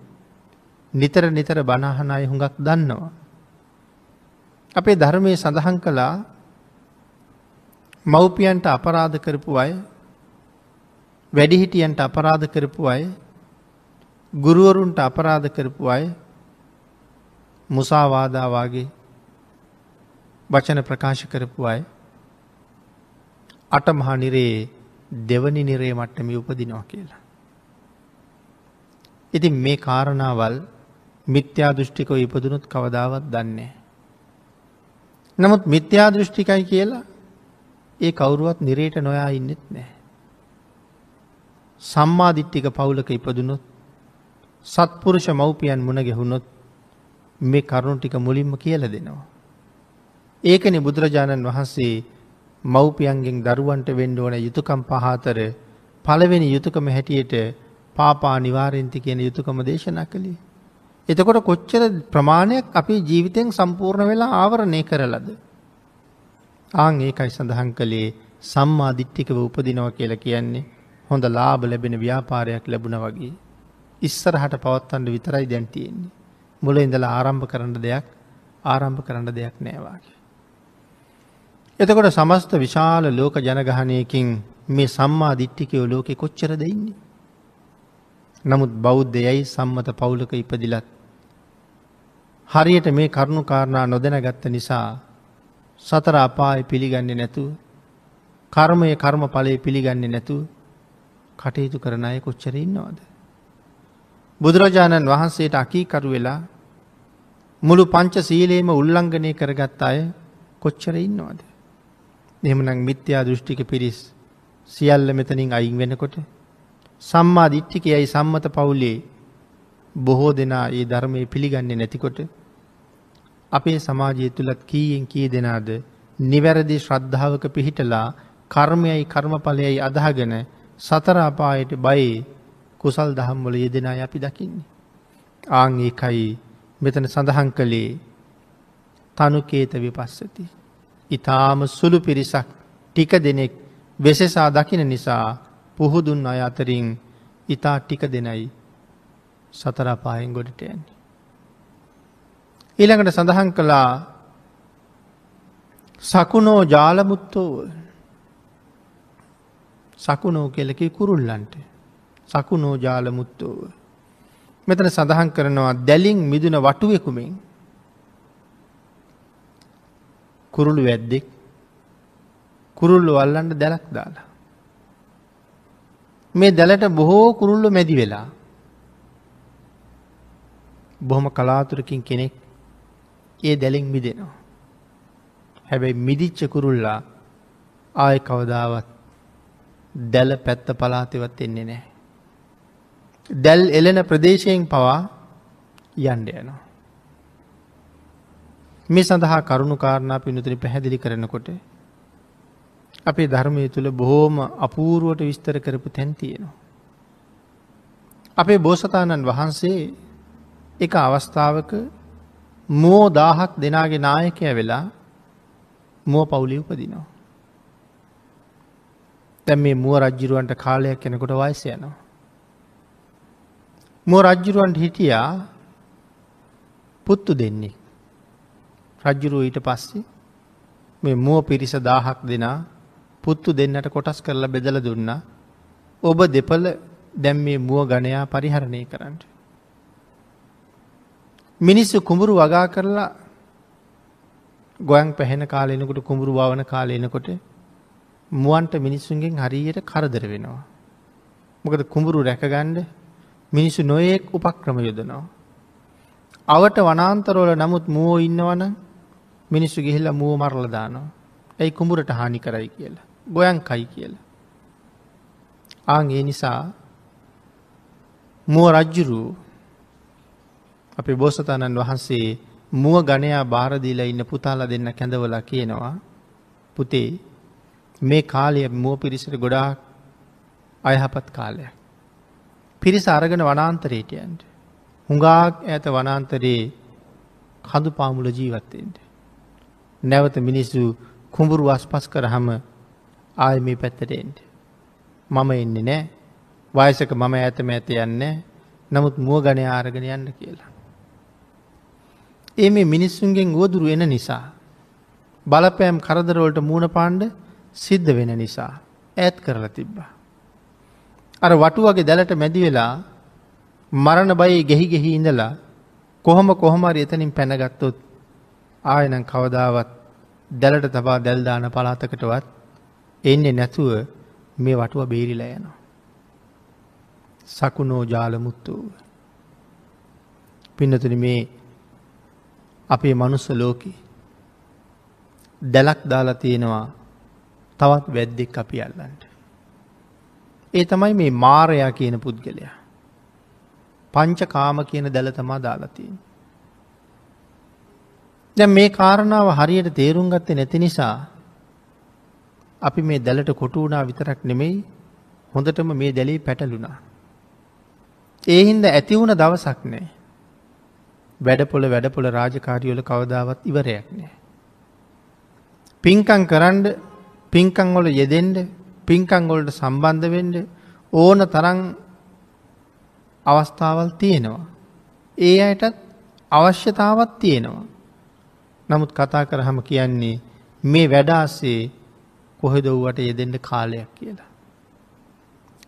නිතර නිතර බණහන අය හුඟක් දන්නවා. අපේ ධර්මය සඳහන් කළා මව්පියන්ට අපරාධ කරපු අය වැඩිහිටියන්ට අපරාධ කරපු අය ගුරුවරුන්ට අපරාධ කරපු අය මුසාවාදාවාගේ වචන ප්‍රකාශ කරපු අය අටමහා නිරේ දෙවනි නිරේ මට්ටම උපදිනවා කියලා. ඉතින් මේ කාරණාවල් මිත්‍යා දෘෂ්ටිකෝ ඉපදනුත් කවදාවත් දන්නේ. නමුත් මිත්‍යා දෘෂ්ටිකයි කියලා ඒ කවුරුවත් නිරේට නොයා ඉන්නෙත් නෑ. සම්මාධිට්ටික පවුලක ඉපදුනොත් සත්පුරුෂ මව්පියන් මුණ ගැහුණොත් මේ කරුණු ටික මුලින්ම කියල දෙනවා. ඒකන බුදුරජාණන් වහන්සේ මව්පියන්ගෙන් දරුවන්ට වෙන්ඩ ඕන යුතුකම් පහතර පළවෙනි යුතුකම හැටියට පාපා නිවාරෙන්ති කියන යුතුකම දේශනා කළේ. එතකොට කොච්චර ප්‍රමාණයක් අපි ජීවිතයෙන් සම්පූර්ණ වෙලා ආවරණය කරලද. ආං ඒකයි සඳහන් කළේ සම්මාධිට්ටිකව උපදිනව කියලා කියන්නේ හොඳ ලාබ ලැබෙන ව්‍යාපාරයක් ලැබුණ වගේ. ඉස්සරහට පවත්තන්ඩ විතරයි දැන්තියෙන්නේ. මුල ඉඳලා ආරම්භ කරන්න දෙයක් ආරම්භ කරන්න දෙයක් නෑවාගේ. එතකොට සමස්ත විශාල ලෝක ජනගහනයකින් මේ සම්මා දිට්ටිකයෝ ලෝකෙ කොච්චර දෙන්නේ. නමුත් බෞද්ධයයි සම්මත පවුලක ඉපදිලත්. හරියට මේ කරුණු කාරණා නොදැනගත්ත නිසා සතර අපාය පිළිගන්නේ නැතු කර්මය කර්ම පලය පිළිගන්නේ නැතු කටයුතු කරන අය කොච්චරඉන්නවාද. බුදුරජාණන් වහන්සේට අකීකරු වෙලා මුළු පංච සීලේම උල්ලංඝනය කරගත් අය කොච්චර ඉන්නවාද. එහමනං මිත්‍යා දෘෂ්ටික පිරිස් සියල්ල මෙතනින් අයින් වෙනකොට සම්මා දිට්ඨි කියයි සම්මත පවුලේ බොහෝ දෙනා ඒ ධර්මය පිළිගන්නේ නැතිකොට අපේ සමාජය තුළත් කීයෙන් කී දෙනාද නිවැරදි ශ්‍රද්ධාවක පිහිටලා කර්මයයි කර්මඵලයයි අදහගෙන සතරාපායට බයේ කුසල් දහම්වල යෙදෙන අය අපි දකින්නේ. ආං ඒකයි මෙතන සඳහන් කළේ තනුකේත විපස්සති. ඉතාම සුළු පිරිසක් ටික දෙනෙක් වෙසෙසා දකින නිසා පුහුදුන් අය අතරින් ඉතා ටික දෙනයි සතරාපායෙන් ගොඩට යන්නේ. ඊළඟට සඳහන් කළා සකුණෝ ජාලමුත්තෝ සකුණෝ කෙලකි කුරුල්ලන්ට සකුණෝ ජාලමුත්තෝව. මෙතන සඳහන් කරනවා දැලින් මිදුන වටුවෙකුමින් කුරුළු වැද්දෙක් කුරුල්ලු වල්ලන්ට දැලක් දාලා. මේ දැලට බොහෝ කුරුල්ලු මැදි වෙලා. බොහොම කලාතුරකින් කෙනෙක් ඒ දැලින් මිදෙනවා. හැබැයි මිදිච්ච කුරුල්ලා ආය කවදාවත් දැල පැත්ත පලාතෙවත් එන්නේ නෑ. දැල් එලෙන ප්‍රදේශයෙන් පවා යන්ඩ යනවා. මේ සඳහා කරුණු කාරණා පිනුතුරි පැහැදිලි කරනකොට අපේ ධර්මය තුළ බොහෝම අපූරුවට විස්තර කරපු තැන්තියෙනවා. අපේ බෝසතාණන් වහන්සේ එක අවස්ථාවක මෝ දාහක් දෙනාගේ නායකය වෙලා මෝ පවුලි උපදිනවා. තැම් මේ මුව රජ්ජිරුවන්ට කාලයක් කෙනකොට වයිසයනවා. මෝ රජ්ජිරුවන්ට හිටියා පුත්තු දෙන්නේ. රජ්ජුරුව ඊට පස්සේ මේ මුව පිරිස දාහක් දෙනා පුත්තු දෙන්නට කොටස් කරලා බෙදල දුන්නා. ඔබ දෙපල දැම් මේ මුව ගණයා පරිහරණය කරන්න. මිනිස්සු කුඹුරු වගා කරලා ගොයන් පැහෙන කාලෙනකොට කුඹුරු වවන කාලයනකොට මුවන්ට මිනිස්සුන්ගෙන් හරියට කරදර වෙනවා. මොකද කුඹුරු රැකගණ්ඩ මිනිස්සු නොයෙක් උපක්‍රම යොදනවා. අවට වනාන්තරෝල නමුත් මුවෝ ඉන්නවන මිනිස්සු ගිහිල්ලා මුව මරලදානවා. ඇයි කුඹුරට හානි කරයි කියලා. ගොයන්කයි කියලා. ආං ඒ නිසා මුව රජ්ජුරු අපේ බෝසතාණන් වහන්සේ මුව ගණයා භාරදීලා ඉන්න පුතාල දෙන්න කැඳවලා කියනවා පුතේ මේ කාලය මුව පිරිසට ගොඩාක් අයහපත් කාලයක්. පිරිස අරගෙන වනාන්තරේටයන්ට. හුඟාක් ඇත වනාන්තරයේ කඳු පාමුල ජීවත්තෙන්ට. නැවත මිනිස්සු කුඹුරු වස්පස් කරහම ආය මේ පැත්තටෙන්ට. මම එන්න නෑ වයසක මම ඇතම ඇත යන්න නමුත් මුව ගණ ආරගෙන යන්න කියලා. ඒ මේ මිනිස්සුන්ගෙන් ගෝදුරු වෙන නිසා. බලපෑම් කරදරවලට මූුණ පාණ්ඩ සිද්ධ වෙන නිසා ඇත් කරලා තිබ්බා. අර වටුවගේ දැලට මැදි වෙලා මරණ බයි ගෙහි ගෙහි ඉඳලා කොහොම කොහොමරි එතනින් පැනගත්තොත් ආයනං කවදාවත් දැලට තබා දැල්දාන පලාතකටවත් එන්නේ නැතුව මේ වටුව බේරිලා යනවා. සකුණෝ ජාලමුත්තුූ. පින්නතුන මේ අපේ මනුස්ස ලෝකි දැලක් දාලා තියෙනවා තවත් වැද්දෙක් අපි අල්ලන්ට. ඒ තමයි මේ මාරයා කියන පුද්ගලයා. පංච කාම කියන දැල තමා දාලතියෙන්. දැ මේ කාරණාව හරියට තේරුම් ගත්තේ නැති නිසා අපි මේ දැලට කොටු වුණා විතරක් නෙමෙයි හොඳටම මේ දැලේ පැටලුණා. ඒහින්ද ඇතිවුණ දවසක් නෑ. වැඩපොල වැඩපොල රාජකාරියවල කවදාවත් ඉවරයක් නෑ. පින්කං කරන්ඩ පින්කංවොල යෙදෙන්ඩ පින්කංගොලට සම්බන්ධ වෙන්ඩ ඕන තරං අවස්ථාවල් තියෙනවා. ඒ අයටත් අවශ්‍යතාවත් තියෙනවා. නමුත් කතා කරහම කියන්නේ මේ වැඩාසේ කොහෙද ව්වට යෙදෙන්ට කාලයක් කියලා.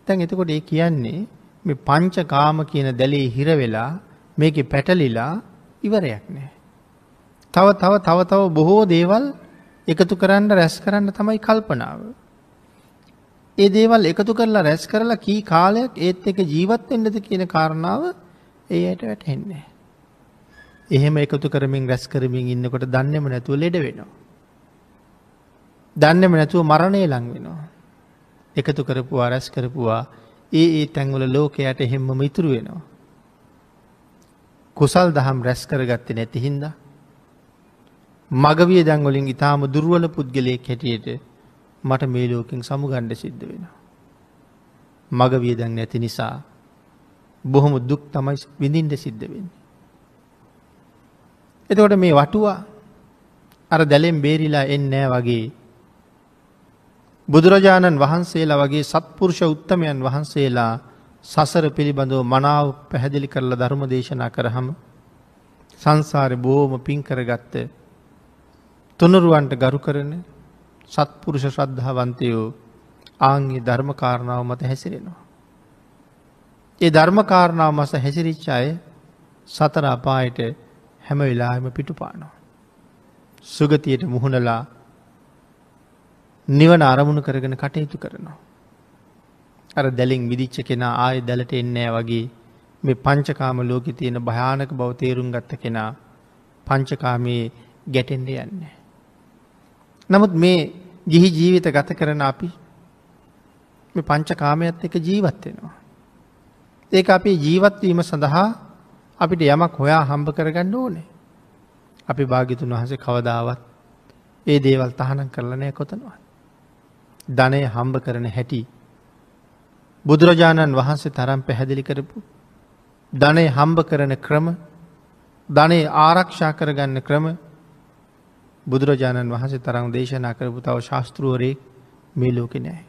තැන් එතකොට ඒ කියන්නේ මේ පංච කාම කියන දැලේ හිරවෙලා මේක පැටලිලා ඉවරයක් නෑ. තව තව තව තව බොහෝ දේවල් එකතු කරන්න රැස් කරන්න තමයි කල්පනාව. ඒ දේවල් එකතු කරලා රැස් කරලා කී කාලයක් ඒත් එක ජීවත් වෙන්නද කියන කාරණාව ඒ අයට වැටහෙන්නේ. එහෙම එකතු කරමින් රැස් කරමින් ඉන්නකොට දන්නෙම නැතුව ලෙඩ වෙනවා. දන්නම නැතුව මරණය ලංවෙනවා. එකතු කරපුවා රැස් කරපුවා ඒ ඒ තැංවල ලෝකයට එහෙම්ම ඉතුරු වෙනවා. කුසල් දහම් රැස් කරගත්ත නැති හින්ද. මගවිය දැංගොලින් ඉතාම දුර්ුවල පුද්ගලයෙක් හැටියට මට මේ ලෝකින් සමුගණ්ඩ සිද්ධ වෙනවා. මගවිය දැන් නැති නිසා බොහොම දුක් තමයි විඳින්ට සිද්ධ වෙන්නේ. එතකොට මේ වටුවා අර දැලෙන් බේරිලා එන්නෑ වගේ බුදුරජාණන් වහන්සේලා වගේ සත්පුරුෂ උත්තමයන් වහන්සේලා සසර පිළිබඳව මනාව පැහැදිලි කරල ධර්ම දේශනා කරහම සංසාර බෝම පින්කරගත්ත තුනරුවන්ට ගරු කරන සත්පුරුෂ ශ්‍රද්ධාවන්තයෝ ආංගේ ධර්මකාරණාව මත හැසිරෙනවා. ඒ ධර්මකාරණාව මස හැසිරිච්චාය සතර අපායට හැම වෙලාහෙම පිටුපානවා. සුගතියට මුහුණලා නිවන අරමුණු කරගෙන කටයුතු කරනවා. අර දැලින් විදිච්ච කෙනා ආය දැලට එන්නෑ වගේ මේ පංචකාම ලෝකෙ තියෙන භයානක බව තේරුම් ගත්ත කෙනා පංචකාමයේ ගැටෙන්ඩ යන්න. නමුත් මේ ගිහි ජීවිත ගත කරන අපි මේ පංචකාමයත් එක ජීවත්වෙනවා. ඒක අපේ ජීවත්වීම සඳහා අපිට යමක් හොයා හම්බ කරගන්න ඕනේ. අපි භාගිතුන් වහසේ කවදාවත් ඒ දේවල් තහනම් කරලනය කොතනවත්. ධනය හම්බ කරන හැටි. බුදුරජාණන් වහන්සේ තරම් පැහැදිලි කරපු. ධනය හම්බ කරන ක්‍රම ධනේ ආරක්ෂා කරගන්න ක්‍රම බුදුරජාණන් වහන්සේ තරං දේශනා කරපු තව ශාස්තෘුවරේ මේ ලෝක නෑ.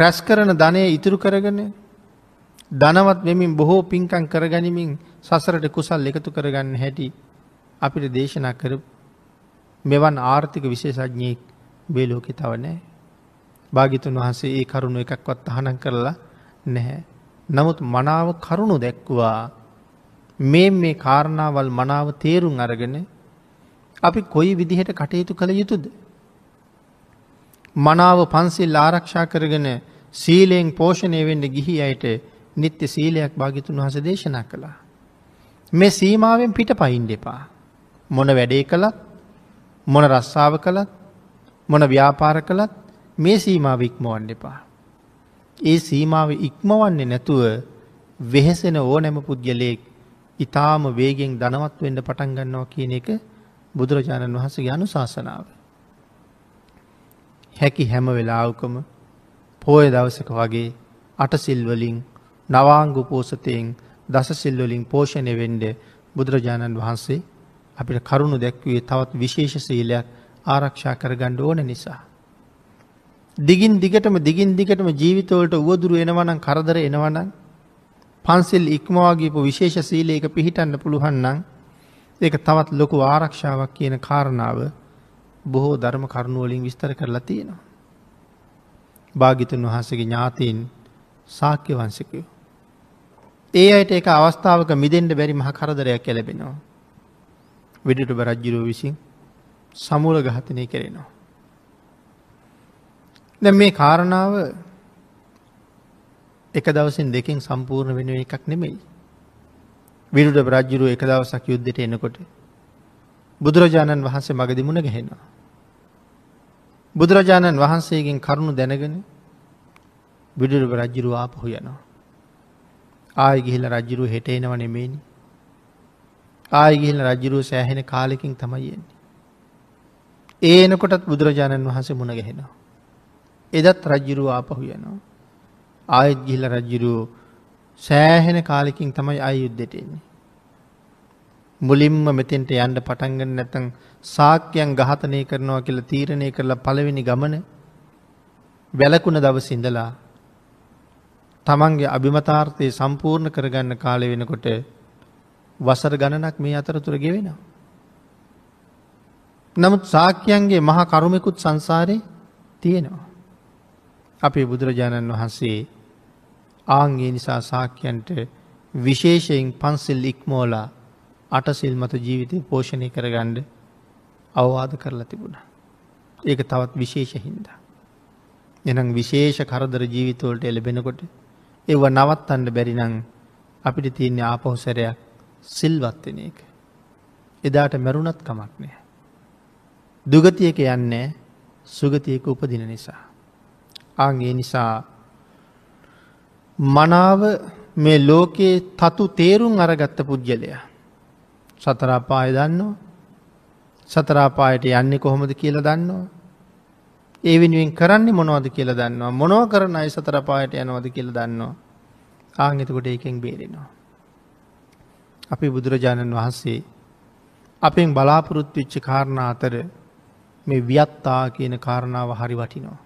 රැස් කරන ධනය ඉතුරු කරගන ධනවත් මෙමින් බොහෝ පින්කං කරගනිමින් සසරට කුසල් එකතු කරගන්න හැටි අපිට දේශනා කර මෙවන් ආර්ථික විශේෂඥයෙක් මේ ලෝකෙ තව නෑ. භාගිතුන් වහන්සේ ඒ කරුණු එකක්වත් අහනන් කරලා නැහැ. නමුත් මනාව කරුණු දැක්වා මේ මේ කාරණාවල් මනාව තේරුම් අරගෙන අපි කොයි විදිහට කටයුතු කළ යුතුද. මනාව පන්සිල් ආරක්ෂා කරගෙන සීලයෙන් පෝෂණය වෙන්න ගිහි අයට නිත්‍ය සීලයක් භාගිතුන් වහස දේශනා කළා. මේ සීමාවෙන් පිට පයින් දෙපා. මොන වැඩේ කළත් මොන රස්සාාව කළත් මොන ව්‍යාපාර කළත් මේ සීමාව ඉක්මවන්න එපා. ඒ සීමාව ඉක්මවන්නේ නැතුව වෙහෙසෙන ඕනෑම පුද්ගලයෙක් ඉතාම වේගෙන් දනවත් වෙන්න පටන් ගන්නවා කියන එක බුදුරජාණන් වහන්සේගේ අනුශාසනාව. හැකි හැම වෙලාවකම පෝය දවසක වගේ අටසිල්වලින් නවාංගු පෝසතයෙන් දසසිල්වලින් පෝෂණය වෙන්ඩ බුදුරජාණන් වහන්සේ අපිට කරුණු දැක්වේ තවත් විශේෂ සීලයක් ආරක්ෂා කරගණ්ඩ ඕන නිසා. දිගින් දිගටම දිගින් දිගටම ජීවිතවලට වුවදුරු එනවනං කරදර එනවනං පන්සිල් ඉක්මවාගේපු විශේෂ සීලයක පිහිටන්න පුළුවන්නන් ඒක තවත් ලොකු ආරක්ෂාවක් කියන කාරණාව බොහෝ ධර්ම කරුණුවලින් විස්තර කරලා තියෙනවා. භාගිතුන් වහන්සගේ ඥාතීන් සාක්‍ය වංශකයෝ. ඒ අයට එක අවස්ථාවක මිදෙන්ට බැරි මහ කරදරයක් කැලබෙනවා. විඩට බරජ්ජිරෝ විසින් සමූල ඝාතනය කරෙනවා. දැ මේ කාරණාව එක දවසින් දෙකින් සම්පූර්ණ වෙන එකක් නෙමෙයි. විරුට බරජ්ජුරුව එක දවසක් යුද්ධට එනකොට බුදුරජාණන් වහන්සේ මගදිමුණ ගැහෙනවා. බුදුරජාණන් වහන්සේගෙන් කරුණු දැනගෙන විඩුරු රජ්ජුරු ආපහු යනවා. ආය ගිහිල රජ්ජුරු හෙට එනව නෙමේනි. ආය ගිහිල රජ්ජුරුව සෑහෙන කාලෙකින් තමයියෙන්නේ. ඒනකොටත් බුදුරජාණන් වහන්සේ මුණ ගැහෙනවා. එදත් රජ්ජුරුව ආපහු යනවා. ආයත් ගිල්ල රජ්ජුරුව සෑහෙන කාලෙකින් තමයි අයුද්ධෙටෙන්නේ. මුලින්ම මෙතෙන්ට යන්ඩ පටන්ගෙන නැතන් සාක්‍යයන් ගහතනය කරනවා කියල තීරණය කරලා පළවෙනි ගමන වැලකුණ දවසිඳලා තමන්ගේ අභිමතාර්ථය සම්පූර්ණ කරගන්න කාලය වෙනකොට වසර ගණනක් මේ අතරතුර ගෙවෙනවා. නමුත් සාක්‍යයන්ගේ මහ කරුමෙකුත් සංසාරය තියෙනවා. අපේ බුදුරජාණන් වහන්සේ ආංගේ නිසා සාක්‍යයන්ට විශේෂයෙන් පන්සිල් ඉක්මෝලා අටසිල් මත ජීවිතය පෝෂණය කරගණ්ඩ අවවාද කරලා තිබුණා. ඒක තවත් විශේෂහින්ද. එනම් විශේෂ කරදර ජීවිතවලට එලබෙනකොට ඒව නවත් අන්න බැරිනං අපිට තියන්නේ ආපහුසරයක් සිල්වත්වෙන එක. එදාට මැරුණත් කමක් නෑ. දුගතියක යන්නේ සුගතියක උපදින නිසා. ආගේ නිසා මනාව මේ ලෝකයේ තතු තේරුම් අරගත්ත පුද්ගලය. සතරාපාය දන්නවා සතරාපායට යන්නේ කොහොමද කියලා දන්නවා. ඒ වෙනුවෙන් කරන්නේ මොනවද කියලා දන්නවා මොනව කරන අයි සතරපායට යනවද කියලා දන්නවා ආංගතකොට එකෙන් බේරෙනවා. අපි බුදුරජාණන් වහන්සේ අපෙන් බලාපොරොත්තු විච්ච කාරණ අතර මේ වියත්තා කියන කාරණාව හරි වටිනවා.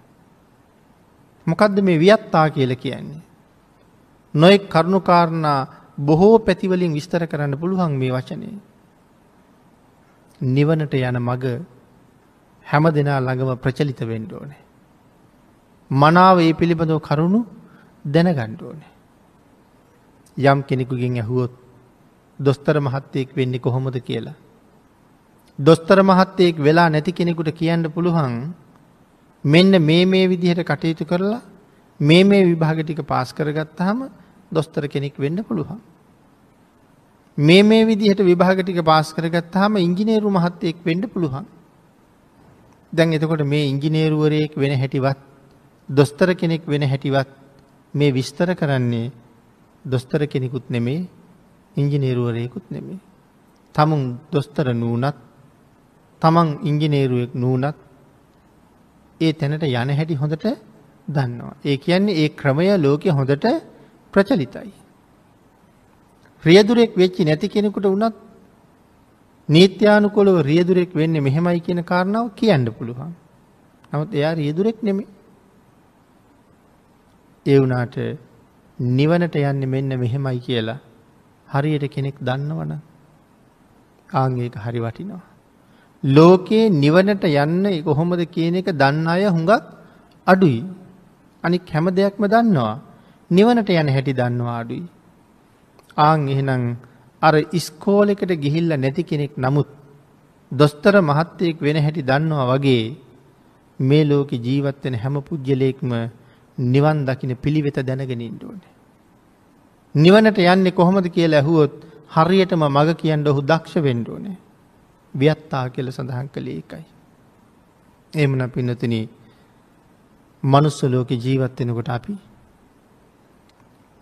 මොකදද මේ වියත්තා කියල කියන්නේ. නොෙක් කරුණුකාරණා බොහෝ පැතිවලින් විස්තර කරන්න පුළුවන් මේ වචනය. නිවනට යන මග හැම දෙනා ළඟම ප්‍රචලිත වෙන්ඩ ඕනේ. මනාව ඒ පිළිබඳව කරුණු දැනගණ්ඩ ඕනේ. යම් කෙනෙකුගෙන් ඇහුවොත් දොස්තර මහත්තයෙක් වෙන්නේ කොහොමද කියලා. දොස්තර මහත්තයෙක් වෙලා නැති කෙනෙකුට කියන්න පුළුවන් මෙන්න මේ මේ විදිහට කටයුතු කරලා මේ මේ විභාග ටික පාස් කරගත්තාම දොස්තර කෙනෙක් වෙන්න පුළුවන්. මේ මේ විදිහට විභාග ටික පාස් කරගත්තාම ඉංජිනේරු මහත්තයෙක් වෙන්න පුළුවන්. දැන් එතකොට මේ ඉංජිනේරුවරයෙක් වෙන හැටිවත් දොස්තර කෙනෙක් වෙන හැටිවත් මේ විස්තර කරන්නේ දොස්තර කෙනෙකුත් නෙමේ ඉංජිනේරුවරයෙකුත් නෙමේ. තමුන් දොස්තර නූනත් තමන් ඉංගිනේරුවෙක් නූනත් ඒ තැනට යන හැටි හොඳට දන්නවා. ඒ කියන්නේ ඒ ක්‍රමය ලෝකෙ හොඳට ප්‍රචලිතයි. රියදුරෙක් වෙච්චි නැති කෙනෙකුට වනත් නීත්‍යානුකොලව රියදුරෙක් වෙන්න මෙහෙමයි කියන කාරණාව කියන්න පුළුවන්. නමුත් එයා රියදුරෙක් නෙමේ. ඒ වුණාට නිවනට යන්න මෙන්න මෙහෙමයි කියලා හරියට කෙනෙක් දන්නවන ආංගේක හරි වටිනවා. ලෝකයේ නිවනට යන්න කොහොමද කියන එක දන්න අය හුඟක් අඩුයි. අනික් හැම දෙයක්ම දන්නවා. නිවනට යන හැටි දන්නවා අඩුයි. ආං එහෙනම් අර ඉස්කෝලෙකට ගිහිල්ල නැති කෙනෙක් නමුත් දොස්තර මහත්තයෙක් වෙන හැටි දන්නවා වගේ මේ ලෝක ජීවත්වෙන හැම පුද්ගලයෙක්ම නිවන් දකින පිළිවෙත දැනගෙනින්ට ඕන. නිවනට යන්නේ කොහොමද කියලා ඇහුවොත් හරියටම මග කියන්න ඔහු දක්ෂ වෙන්ඩෝනේ. ව්‍යත්තා කියල සඳහන් කළේ එකයි. එමන පින්නතින මනුස්සලෝක ජීවත්වෙනකොට අපි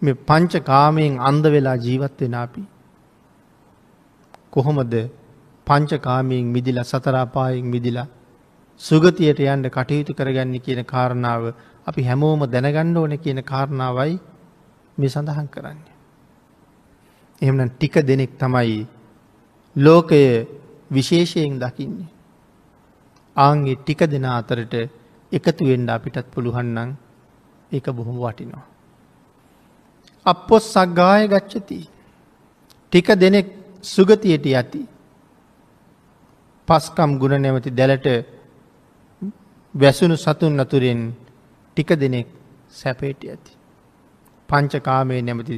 මේ පංච කාමයෙන් අන්ද වෙලා ජීවත්වෙන අපි කොහොමද පංචකාමයෙන් මිදිල සතරාපායෙන් මිදිලා සුගතියට යන්ට කටයුතු කරගන්න කියන කාරණාව අපි හැමෝම දැනගන්න ඕන කියන කාරණාවයි මේ සඳහන් කරන්න. එහමන ටික දෙනෙක් තමයි ලෝකයේ විශේෂයෙන් දකින්නේ. ආන්ගේ ටික දෙෙන අතරට එකතු වෙන්ඩ අපිටත් පුළුහන්නන් එක බොහොම වටිනවා. අපොස් සක්ගාය ගච්චති ටික දෙනෙක් සුගතියට යති පස්කම් ගුණ නැමති දැලට වැසුණු සතුන් අතුරෙන් ටික දෙනෙක් සැපේට ඇති. පංචකාමය නැමති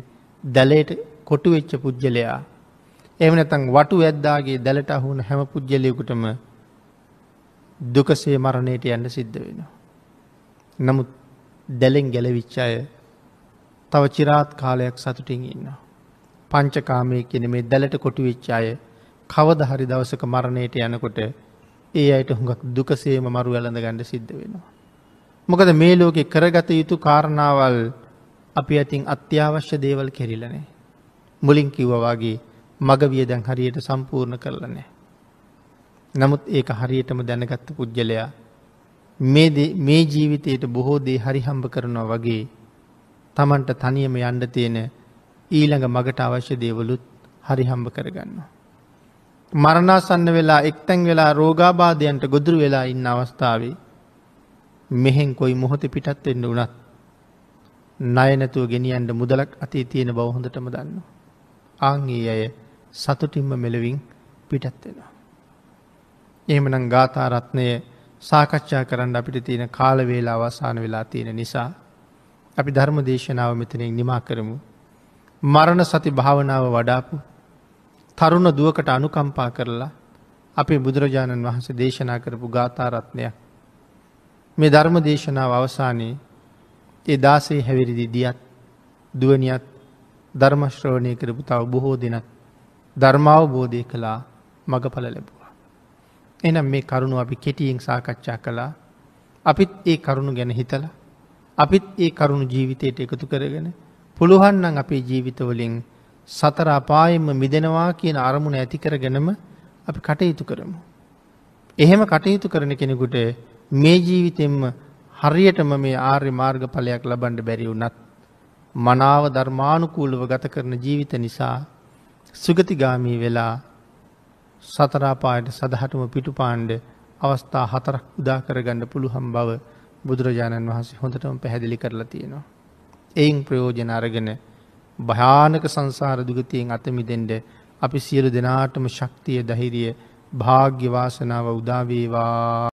දැලට කොටුවෙච්ච පුද්ගලයා එහම නැතන් වටු ඇද්දාගේ දැලට අහුන හැම පුද්ගලයකුටම දුකසේ මරණයට යන්න සිද්ධ වෙනවා. නමුත් දැලෙන් ගැලවිච්චාය තව චිරාත් කාලයක් සතුටින් ඉන්නවා. පංචකාමය කියන මේ දැලට කොටු විච්චාය කවද හරි දවසක මරණයට යනකොට ඒ අයට හුඟක් දුකසේම මරු ඇලඳ ගණඩ සිද්ධ වෙනවා. මොකද මේ ලෝකෙ කරගත යුතු කාරණාවල් අපි ඇතින් අත්‍යවශ්‍ය දේවල් කෙරිලනේ. මුලින් කිව්වවාගේ මගවිය දැන් හරියට සම්පූර්ණ කරලා නෑ. නමුත් ඒක හරියටම දැනගත්ත පුද්ගලයා මේ ජීවිතයට බොහෝ දේ හරි හම්බ කරනවා වගේ තමන්ට තනියම යන්ඩ තියෙන ඊළඟ මගට අවශ්‍ය දේවලුත් හරි හම්බ කරගන්නවා. මරණාසන්න වෙලා එක්තැන් වෙලා රෝගාබාධයන්ට ගොදුරු වෙලා ඉන්න අවස්ථාවේ මෙහෙන් කොයි මොහොත පිටත් වෙන්න වනත් ණය නැතුව ගෙනියන්ට මුදලක් අතේ තියෙන බවහොඳටම දන්න. ආංගේ අය සතුටින්ම මෙලවින් පිටත් වෙනවා. එහෙමනම් ගාථරත්නය සාකච්ඡා කරන්න අපිට තියෙන කාලවේලා අවසාන වෙලා තියෙන නිසා අපි ධර්ම දේශනාව මෙතනෙක් නිමා කරමු. මරණ සති භාවනාව වඩාපු තරුණ දුවකට අනුකම්පා කරලා අපේ බුදුරජාණන් වහන්සේ දේශනා කරපු ගාථරත්නයක් මේ ධර්ම දේශනාව අවසානයේ ඒ දාසේ හැවිරිදි දියත් දුවනියත් ධර්මශ්‍රවණය කරපු තව බොහෝ දෙනත් ධර්මාවබෝධය කළා මඟඵල ලැබවා. එනම් මේ කරුණු අපි කෙටියෙන් සාකච්ඡා කළා අපිත් ඒ කරුණු ගැන හිතල අපිත් ඒ කරුණු ජීවිතයට එකතු කරගෙන පුළුවන්නන් අපේ ජීවිතවලින් සතර අපායෙන්ම මිදෙනවා කියන අරමුණ ඇති කරගෙනම අපි කටයුතු කරමු. එහෙම කටයුතු කරන කෙනෙකුට මේ ජීවිතෙන්ම හරියටම මේ ආර්ය මාර්ගඵලයක් ලබන්ඩ බැරි වුනත් මනාව ධර්මානුකූලව ගත කරන ජීවිත නිසා සුගතිගාමී වෙලා සතරාපායට සදහටම පිටුපාණ්ඩ අවස්ථා හතරක් උදාකරගන්න පුළුහම් බව බුදුරජාණන් වහන්සේ හොඳටම පැහැදිලි කරලා තියෙනවා. එයින් ප්‍රයෝජන අරගෙන භයානක සංසාර දුගතියෙන් අතමිදෙන්ට අපි සියලු දෙනාටම ශක්තිය දහිරිය භාග්‍යවාසනාව උදාවේවා